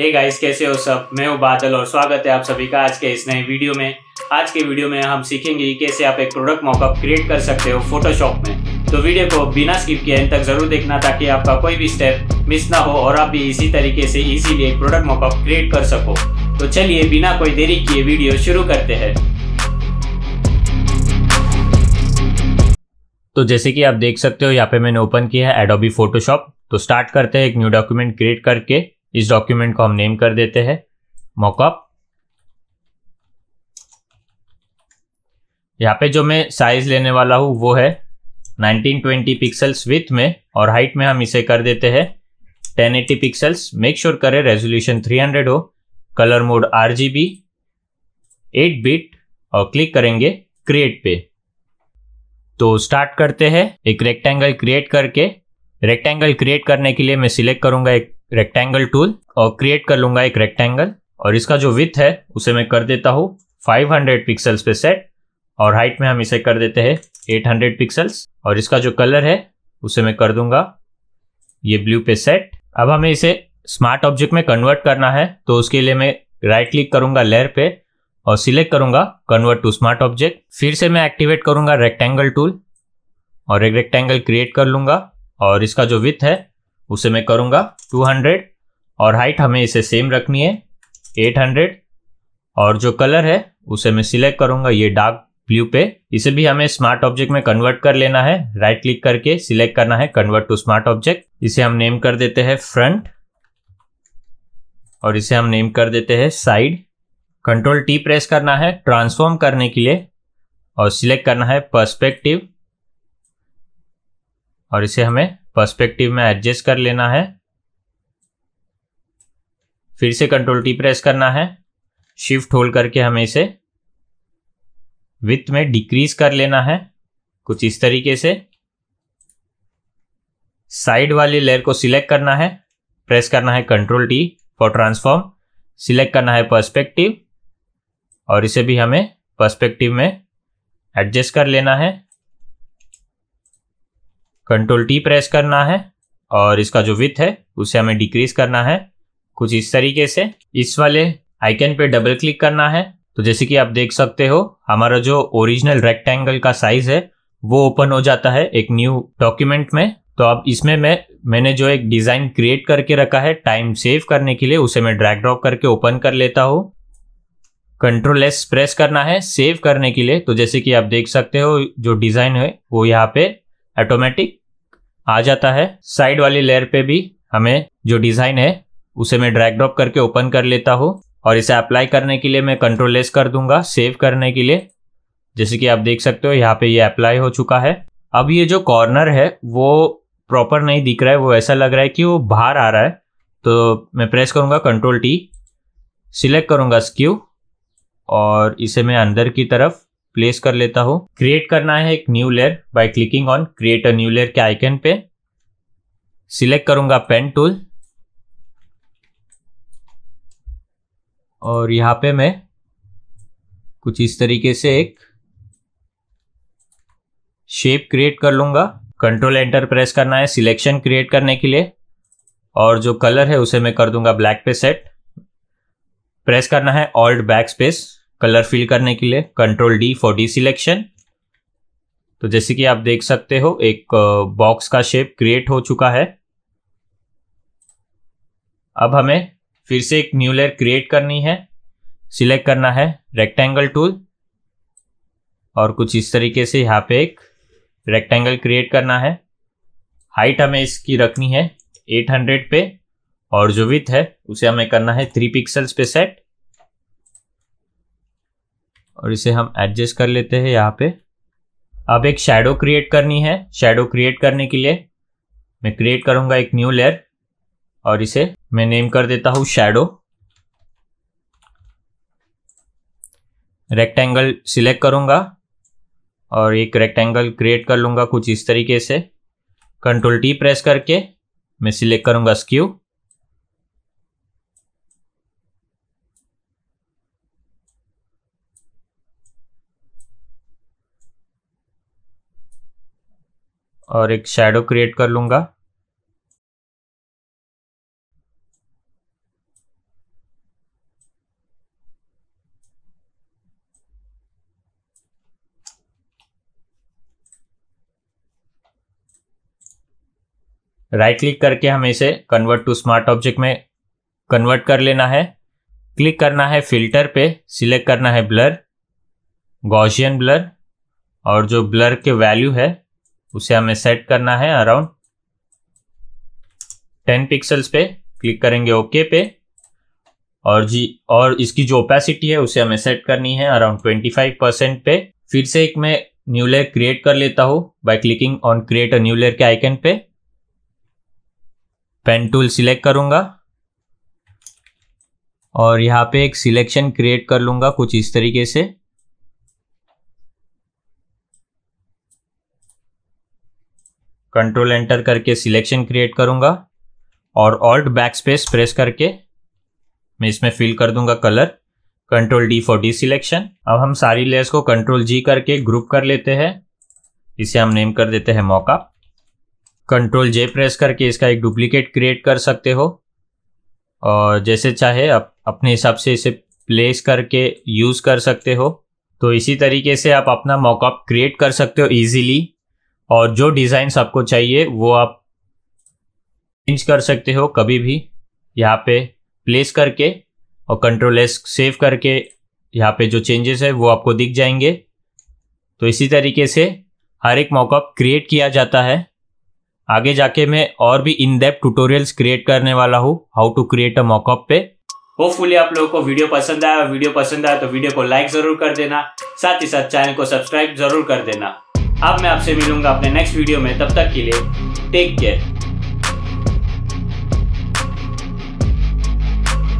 hey guys कैसे हो सब मैं हूँ बादल और स्वागत है आप सभी का आज के इस नए वीडियो में आज के वीडियो में हम सीखेंगे कैसे आप एक प्रोडक्ट मॉकअप क्रिएट कर सकते हो फोटोशॉप में तो वीडियो को बिना स्किप किए तक जरूर देखना ताकि आपका कोई भी स्टेप मिस ना हो और आप भी इसी तरीके से इजीली एक प्रोडक्ट मॉकअप क्रिएट कर सको तो चलिए बिना कोई देरी किए वीडियो शुरू करते हैं तो जैसे कि आप देख सकते हो यहाँ पे मैंने ओपन किया है एडोबी फोटोशॉप तो स्टार्ट करते हैं एक न्यू डॉक्यूमेंट क्रिएट करके इस डॉक्यूमेंट को हम नेम कर देते हैं मॉकअप यहाँ पे जो मैं साइज लेने वाला हूँ वो है 1920 पिक्सल्स विथ में और हाइट में हम इसे कर देते हैं 1080 पिक्सल्स मेक श्योर करें रेजोल्यूशन 300 हो colour mode R G B eight bit और क्लिक करेंगे क्रिएट पे तो स्टार्ट करते हैं एक रेक्टेंगल क्रिएट करके रेक्टेंगल क्रिएट करने के लिए मैं सिलेक्ट करूंगा एक रेक्टेंगल टूल और क्रिएट कर लूंगा एक रेक्टेंगल और इसका जो विथ है उसे मैं कर देता हूँ 500 पिक्सल्स पे सेट और हाइट में हम इसे कर देते हैं 800 पिक्सल्स और इसका जो कलर है उसे मैं कर दूंगा ये ब्लू पे सेट अब हमें इसे स्मार्ट ऑब्जेक्ट में कन्वर्ट करना है तो उसके लिए मैं राइट क्लिक करूंगा लेयर पे और सिलेक्ट करूंगा कन्वर्ट टू स्मार्ट ऑब्जेक्ट फिर से मैं एक्टिवेट करूंगा रेक्टेंगल टूल और एक रेक्टेंगल क्रिएट कर लूंगा और इसका जो विथ है उसे मैं करूंगा 200 और हाइट हमें इसे सेम रखनी है 800 और जो कलर है उसे मैं सिलेक्ट करूंगा ये डार्क ब्लू पे इसे भी हमें स्मार्ट ऑब्जेक्ट में कन्वर्ट कर लेना है राइट क्लिक करके सिलेक्ट करना है कन्वर्ट टू स्मार्ट ऑब्जेक्ट इसे हम नेम कर देते हैं फ्रंट और इसे हम नेम कर देते हैं साइड कंट्रोल टी प्रेस करना है ट्रांसफॉर्म करने के लिए और सिलेक्ट करना है पर्सपेक्टिव और इसे हमें पर्सपेक्टिव में एडजस्ट कर लेना है फिर से कंट्रोल टी प्रेस करना है शिफ्ट होल्ड करके हमें इसे विथ में डिक्रीज कर लेना है कुछ इस तरीके से साइड वाली लेयर को सिलेक्ट करना है प्रेस करना है control T for transform select करना है पर्सपेक्टिव और इसे भी हमें पर्सपेक्टिव में एडजस्ट कर लेना है कंट्रोल टी प्रेस करना है और इसका जो विथ है उसे हमें डिक्रीज करना है कुछ इस तरीके से इस वाले आइकन पे डबल क्लिक करना है तो जैसे कि आप देख सकते हो हमारा जो ओरिजिनल रेक्टेंगल का साइज है वो ओपन हो जाता है एक न्यू डॉक्यूमेंट में तो अब इसमें मैं मैंने जो एक डिज़ाइन क्रिएट करके रखा है टाइम सेव करने के लिए उसे मैं ड्रैग ड्रॉप करके ओपन कर लेता हूँ कंट्रोल एस प्रेस करना है सेव करने के लिए तो जैसे कि आप देख सकते हो जो डिज़ाइन है वो यहाँ पे ऑटोमेटिक आ जाता है साइड वाली लेयर पे भी हमें जो डिज़ाइन है उसे मैं ड्रैग ड्रॉप करके ओपन कर लेता हूँ और इसे अप्लाई करने के लिए मैं कंट्रोल लेस कर दूंगा सेव करने के लिए जैसे कि आप देख सकते हो यहाँ पे ये अप्लाई हो चुका है अब ये जो कॉर्नर है वो प्रॉपर नहीं दिख रहा है वो ऐसा लग रहा है कि वो बाहर आ रहा है तो मैं प्रेस करूँगा कंट्रोल टी सिलेक्ट करूँगा स्क्यू और इसे मैं अंदर की तरफ प्लेस कर लेता हूँ क्रिएट करना है एक new layer by clicking on create a new layer के आइकन पे सिलेक्ट करूंगा पेन टूल और यहाँ पे मैं कुछ इस तरीके से एक शेप क्रिएट कर लूंगा कंट्रोल एंटर प्रेस करना है सिलेक्शन क्रिएट करने के लिए और जो कलर है उसे मैं कर दूंगा ब्लैक पे सेट प्रेस करना है alt backspace colour fill करने के लिए control D for deselection तो जैसे कि आप देख सकते हो एक बॉक्स का शेप क्रिएट हो चुका है अब हमें फिर से एक न्यू लेयर क्रिएट करनी है सिलेक्ट करना है रेक्टेंगल टूल और कुछ इस तरीके से यहाँ पे एक रेक्टेंगल क्रिएट करना है हाइट हमें इसकी रखनी है 800 पे और जो विथ है उसे हमें करना है थ्री पिक्सल्स पे सेट और इसे हम एडजस्ट कर लेते हैं यहाँ पे अब एक शेडो क्रिएट करनी है शेडो क्रिएट करने के लिए मैं क्रिएट करूँगा एक न्यू लेयर और इसे मैं नेम कर देता हूँ शेडो रेक्टेंगल सिलेक्ट करूँगा और एक रेक्टेंगल क्रिएट कर लूँगा कुछ इस तरीके से कंट्रोल टी प्रेस करके मैं सिलेक्ट करूँगा स्क्यू और एक शेडो क्रिएट कर लूंगा राइट right क्लिक करके हमें इसे कन्वर्ट टू स्मार्ट ऑब्जेक्ट में कन्वर्ट कर लेना है क्लिक करना है फिल्टर पे सिलेक्ट करना है ब्लर गॉशियन ब्लर और जो ब्लर के वैल्यू है उसे हमें सेट करना है अराउंड टेन पिक्सल्स पे क्लिक करेंगे ओके okay पे और जी और इसकी जो ओपेसिटी है उसे हमें सेट करनी है अराउंड ट्वेंटी फाइव परसेंट पे फिर से एक मैं न्यू लेयर क्रिएट कर लेता हूँ by clicking on create a new layer के आइकन पे पेन टूल सिलेक्ट करूंगा और यहाँ पे एक सिलेक्शन क्रिएट कर लूंगा कुछ इस तरीके से कंट्रोल एंटर करके सिलेक्शन क्रिएट करूँगा और ऑल्ट बैक स्पेस प्रेस करके मैं इसमें फिल कर दूंगा colour control D for deselection अब हम सारी लेयर्स को कंट्रोल जी करके ग्रुप कर लेते हैं इसे हम नेम कर देते हैं मौका कंट्रोल जे प्रेस करके इसका एक डुप्लीकेट क्रिएट कर सकते हो और जैसे चाहे आप अपने हिसाब से इसे प्लेस करके यूज़ कर सकते हो तो इसी तरीके से आप अपना मॉकअप क्रिएट कर सकते हो इजीली और जो डिजाइन आपको चाहिए वो आप चेंज कर सकते हो कभी भी यहाँ पे प्लेस करके और कंट्रोल एस सेव करके यहाँ पे जो चेंजेस है वो आपको दिख जाएंगे तो इसी तरीके से हर एक मॉकअप क्रिएट किया जाता है आगे जाके मैं और भी इन डेप ट्यूटोरियल्स क्रिएट करने वाला हूँ how to create a mockup पे होपफुली आप लोगों को वीडियो पसंद आया वीडियो पसंद आया तो वीडियो को लाइक जरूर कर देना साथ ही साथ चैनल को सब्सक्राइब जरूर कर देना अब मैं आपसे मिलूंगा अपने नेक्स्ट वीडियो में तब तक के लिए टेक केयर